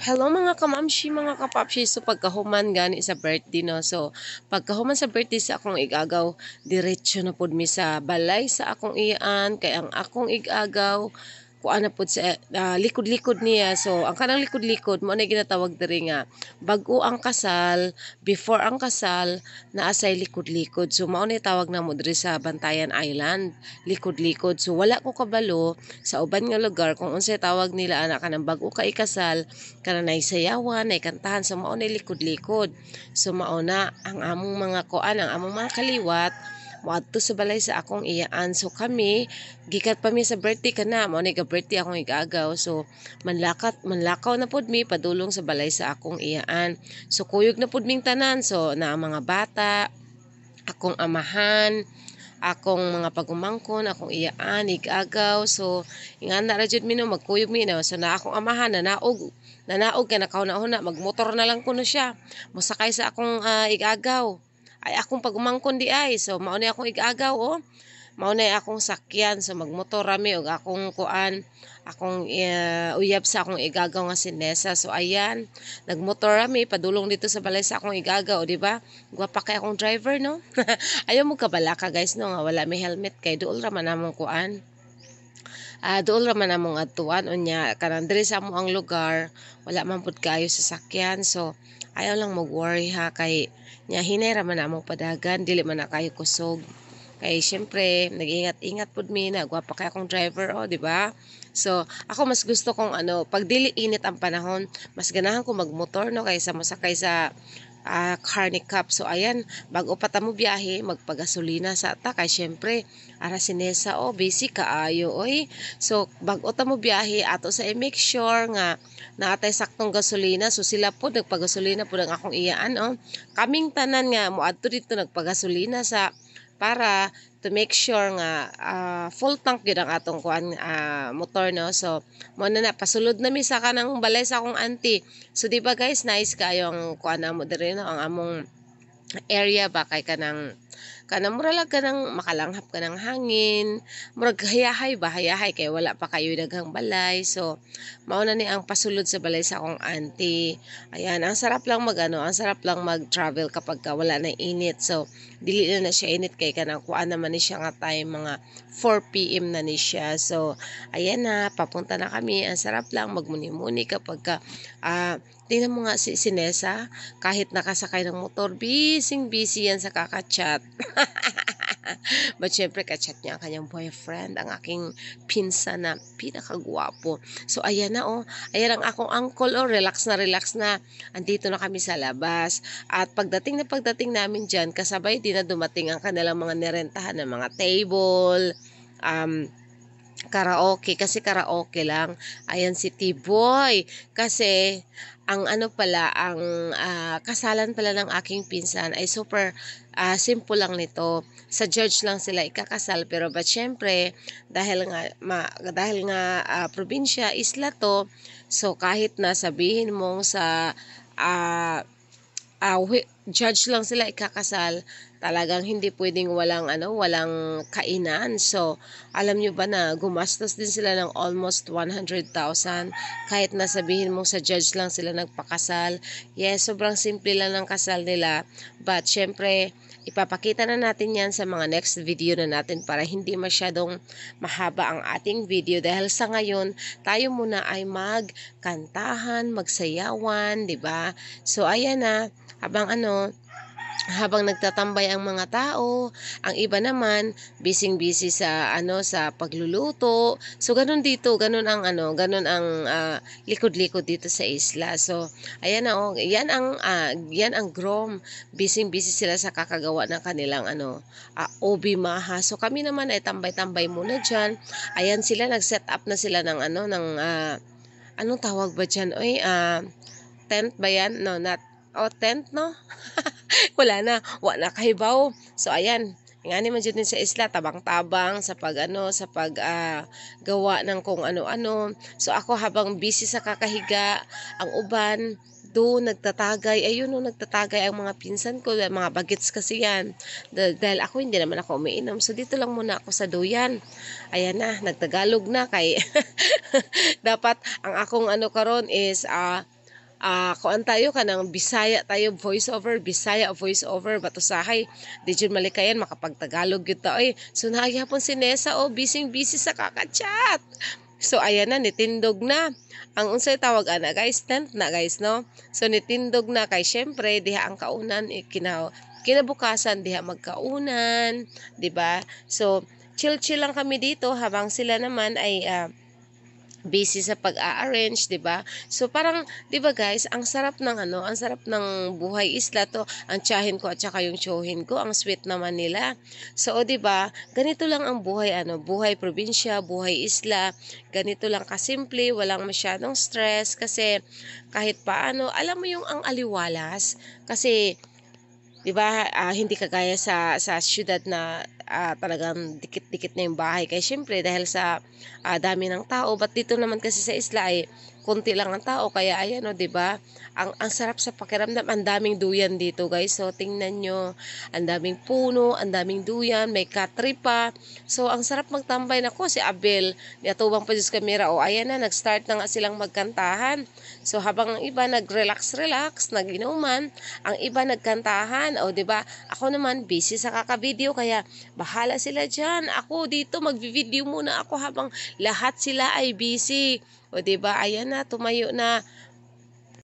Hello mga kamamshi, mga kapapshi. So pagkahuman gani sa birthday no. So pagkahuman sa birthday sa akong igagaw, diretso na pud mi sa balay sa akong iyaan kay ang akong igagaw kuana na po sa uh, ah, likod-likod niya. So, ang kanang likod-likod, mo na ginatawag diri nga, bago ang kasal, before ang kasal, naasay likod-likod. So, mao ni tawag na mo diri sa Bantayan Island, likod-likod. So, wala ko kabalo sa uban nga lugar kung unsay tawag nila ana kanang bago ka ikasal, kanang naisayawan, naikantahan, so mao ni likod-likod. So, mao na ang among mga kuan, ang among mga kaliwat, Muadto sa balay sa akong iyaan. So kami, gikat pa mi sa birthday ka na. Mao ni ka birthday akong igagaw. So manlakat, manlakaw na pud mi padulong sa balay sa akong iyaan. So kuyog na pud ming tanan. So na ang mga bata, akong amahan, akong mga pagumangkon, akong iyaan, igagaw. So, inganda ra jud mino magkuyog mino. So na akong amahan na naog, nanaog kay nakaw na una magmotor na lang ko kuno siya. Mosakay sa akong uh, igagaw ay akong pagumangkon di ay so mao akong igagaw o oh. mao akong sakyan so magmotor rami og akong kuan akong uh, uyab sa akong igagaw nga si Nessa so ayan nagmotor rami padulong dito sa balay sa akong igagaw di ba gwapa kay akong driver no ayo mo kabalaka guys no nga wala may helmet kay duol ra man among kuan uh, dool raman among adtuan unya kanang diri sa mo ang lugar wala man pud sa sakyan so ayaw lang mag worry ha kay nya hinay raman among padagan dili man na kayo kusog kay syempre nag-ingat-ingat pud mi na gwapa kay akong driver oh di ba So, ako mas gusto kong ano, pag dili init ang panahon, mas ganahan ko magmotor no kaysa mosakay sa uh, ah, carne cup. So ayan, bago pa tamo biyahe, magpagasolina sa ta kay syempre ara sinesa o oh, busy kaayo oy. So bago tamo biyahe ato sa i make sure nga naatay saktong gasolina. So sila po nagpagasolina po ng akong iyaan oh. Kaming tanan nga moadto dito nagpagasolina sa para to make sure nga uh, full tank gyud ang atong kuan uh, motor no so mo na na pasulod na mi sa kanang balay sa akong auntie so di ba guys nice kayo ang kuan mo diri no ang among area ba kay kanang kana mura lang kanang makalanghap kanang ng hangin murag hayahay ba hayahay kay wala pa kayo daghang balay so mao na ni ang pasulod sa balay sa akong auntie ayan ang sarap lang magano ang sarap lang mag-travel kapag ka wala na init so dili na na siya init kay kanang kuan naman ni siya nga time mga 4 pm na ni siya so ayan na papunta na kami ang sarap lang magmuni-muni kapag ka Uh, tingnan mo nga si Sinesa, kahit nakasakay ng motor, bising-busy yan sa kakachat. But syempre, kachat niya ang kanyang boyfriend, ang aking pinsan na pinakagwapo. So, ayan na oh. Ayan ang akong uncle oh. Relax na, relax na. Andito na kami sa labas. At pagdating na pagdating namin dyan, kasabay din na dumating ang kanilang mga nirentahan ng mga table, um, karaoke kasi karaoke lang. Ayan si Tiboy kasi ang ano pala ang uh, kasalan pala ng aking pinsan ay super uh, simple lang nito. Sa judge lang sila ikakasal pero but syempre dahil nga ma, dahil nga uh, probinsya isla to so kahit na sabihin mong sa uh, uh, judge lang sila ikakasal, talagang hindi pwedeng walang ano, walang kainan. So, alam nyo ba na gumastos din sila ng almost 100,000 kahit nasabihin mo sa judge lang sila nagpakasal. Yes, sobrang simple lang ng kasal nila. But syempre, ipapakita na natin yan sa mga next video na natin para hindi masyadong mahaba ang ating video dahil sa ngayon, tayo muna ay magkantahan, magsayawan, 'di ba? So ayan na, habang ano no? habang nagtatambay ang mga tao, ang iba naman bising-busy sa ano sa pagluluto. So ganun dito, ganun ang ano, ganun ang uh, likod-likod dito sa isla. So ayan na oh, yan ang uh, yan ang Grom. Bising-busy sila sa kakagawa ng kanilang ano, uh, ah, obi maha. So kami naman ay tambay-tambay muna diyan. Ayan sila nag-set up na sila ng ano ng uh, anong tawag ba diyan? Oy, uh, tent ba yan? No, not o tent no wala na wa na kahibaw so ayan ngani man din sa isla tabang-tabang sa pag ano sa pag uh, gawa ng kung ano-ano so ako habang busy sa kakahiga ang uban do nagtatagay ayun no nagtatagay ang mga pinsan ko mga bagets kasi yan dahil ako hindi naman ako umiinom so dito lang muna ako sa doyan ayan na nagtagalog na kay dapat ang akong ano karon is uh, uh, kuan tayo kanang Bisaya tayo voiceover, Bisaya voiceover batusahay. Di jud malikayan makapagtagalog gyud ta oy. So naayapon si Nessa o oh, bising busy sa kakachat So ayan na nitindog na. Ang unsay tawag ana ah, guys, tent na guys no. So nitindog na kay syempre diha ang kaunan ikinaw eh, kinabukasan diha magkaunan, 'di ba? So chill-chill lang kami dito habang sila naman ay uh, busy sa pag-arrange, 'di ba? So parang 'di ba guys, ang sarap ng ano, ang sarap ng buhay isla to. Ang tsahin ko at saka yung showhin ko, ang sweet naman nila. So 'di ba? Ganito lang ang buhay ano, buhay probinsya, buhay isla. Ganito lang kasimple, walang masyadong stress kasi kahit paano, alam mo yung ang aliwalas kasi 'di ba? Uh, hindi kagaya sa sa siyudad na uh, talagang dikit-dikit na yung bahay. Kaya syempre dahil sa uh, dami ng tao, but dito naman kasi sa isla ay konti lang ang tao kaya ayan o oh, 'di ba ang ang sarap sa pakiramdam ang daming duyan dito guys so tingnan nyo ang daming puno ang daming duyan may katri pa so ang sarap magtambay nako si Abel ni Atubang Pajus Camera. o oh, ayan na nag-start na nga silang magkantahan so habang ang iba nag-relax relax naginuman ang iba nagkantahan o oh, 'di ba ako naman busy sa kaka-video kaya bahala sila diyan ako dito magvi-video muna ako habang lahat sila ay busy o, di ba? Ayan na, tumayo na.